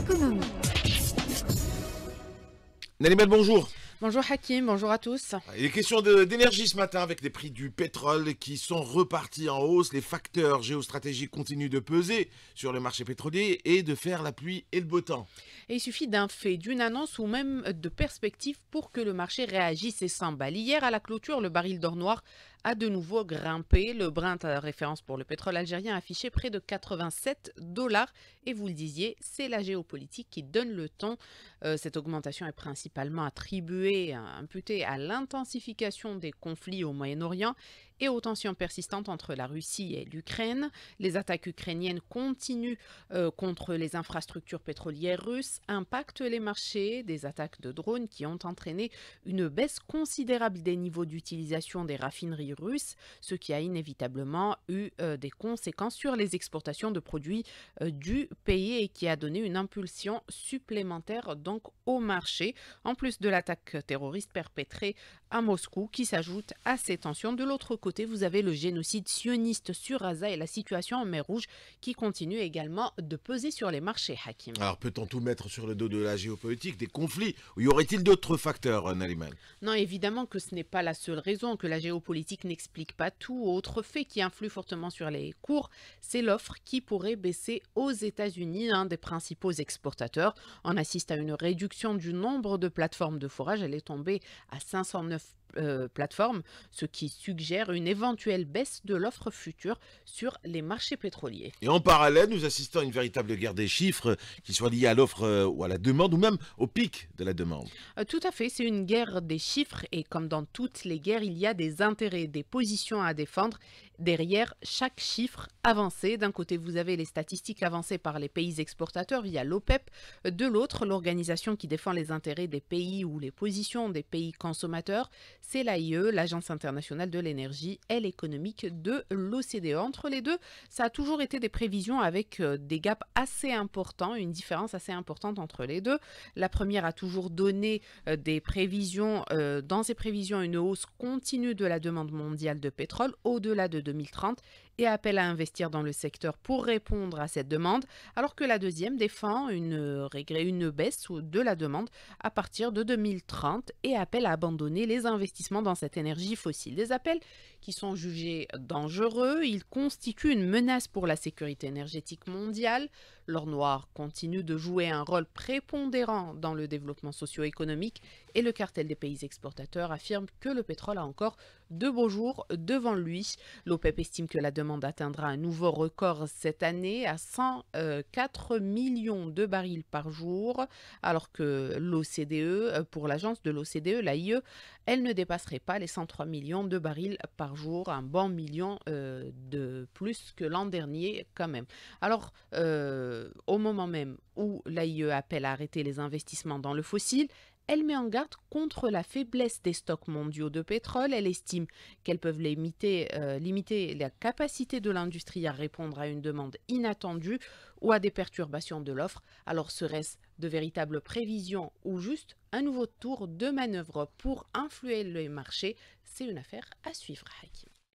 économie. Nalimel, bonjour. Bonjour Hakim, bonjour à tous. Il est question d'énergie ce matin avec les prix du pétrole qui sont repartis en hausse. Les facteurs géostratégiques continuent de peser sur le marché pétrolier et de faire la pluie et le beau temps. il suffit d'un fait, d'une annonce ou même de perspective pour que le marché réagisse et s'emballe. Hier, à la clôture, le baril d'or noir a de nouveau grimpé. Le Brent, référence pour le pétrole algérien, a affiché près de 87 dollars. Et vous le disiez, c'est la géopolitique qui donne le ton. Euh, cette augmentation est principalement attribuée, imputée à l'intensification des conflits au Moyen-Orient et aux tensions persistantes entre la Russie et l'Ukraine. Les attaques ukrainiennes continuent euh, contre les infrastructures pétrolières russes, impactent les marchés, des attaques de drones qui ont entraîné une baisse considérable des niveaux d'utilisation des raffineries russes, ce qui a inévitablement eu euh, des conséquences sur les exportations de produits euh, du pays et qui a donné une impulsion supplémentaire donc au marché. En plus de l'attaque terroriste perpétrée à Moscou qui s'ajoute à ces tensions. De l'autre côté, vous avez le génocide sioniste sur Gaza et la situation en mer Rouge qui continue également de peser sur les marchés, Hakim. Alors peut-on tout mettre sur le dos de la géopolitique, des conflits Ou y aurait-il d'autres facteurs, euh, Naliman Non, évidemment que ce n'est pas la seule raison, que la géopolitique n'explique pas tout. Autre fait qui influe fortement sur les cours, c'est l'offre qui pourrait baisser aux États-Unis, un des principaux exportateurs. On assiste à une réduction du nombre de plateformes de forage. Elle est tombée à 509 of Euh, plateforme, ce qui suggère une éventuelle baisse de l'offre future sur les marchés pétroliers. Et en parallèle, nous assistons à une véritable guerre des chiffres qui soit liée à l'offre euh, ou à la demande ou même au pic de la demande. Euh, tout à fait, c'est une guerre des chiffres et comme dans toutes les guerres, il y a des intérêts, des positions à défendre derrière chaque chiffre avancé. D'un côté, vous avez les statistiques avancées par les pays exportateurs via l'OPEP, e de l'autre, l'organisation qui défend les intérêts des pays ou les positions des pays consommateurs. C'est l'AIE, l'Agence internationale de l'énergie et l'économique de l'OCDE. Entre les deux, ça a toujours été des prévisions avec euh, des gaps assez importants, une différence assez importante entre les deux. La première a toujours donné euh, des prévisions, euh, dans ses prévisions, une hausse continue de la demande mondiale de pétrole au-delà de 2030 et appelle à investir dans le secteur pour répondre à cette demande, alors que la deuxième défend une, une baisse de la demande à partir de 2030 et appelle à abandonner les investissements dans cette énergie fossile. Des appels qui sont jugés dangereux, ils constituent une menace pour la sécurité énergétique mondiale. L'or noir continue de jouer un rôle prépondérant dans le développement socio-économique et le cartel des pays exportateurs affirme que le pétrole a encore de beaux jours devant lui. L'OPEP e estime que la demande atteindra un nouveau record cette année à 104 euh, millions de barils par jour, alors que l'OCDE, euh, pour l'agence de l'OCDE, l'AIE, elle ne dépasserait pas les 103 millions de barils par jour, un bon million euh, de plus que l'an dernier quand même. Alors, au moment même où l'AIE appelle à arrêter les investissements dans le fossile, elle met en garde contre la faiblesse des stocks mondiaux de pétrole. Elle estime qu'elles peuvent euh, limiter, la capacité de l'industrie à répondre à une demande inattendue ou à des perturbations de l'offre. Alors serait-ce de véritables prévisions ou juste un nouveau tour de manœuvre pour influer les marchés C'est une affaire à suivre,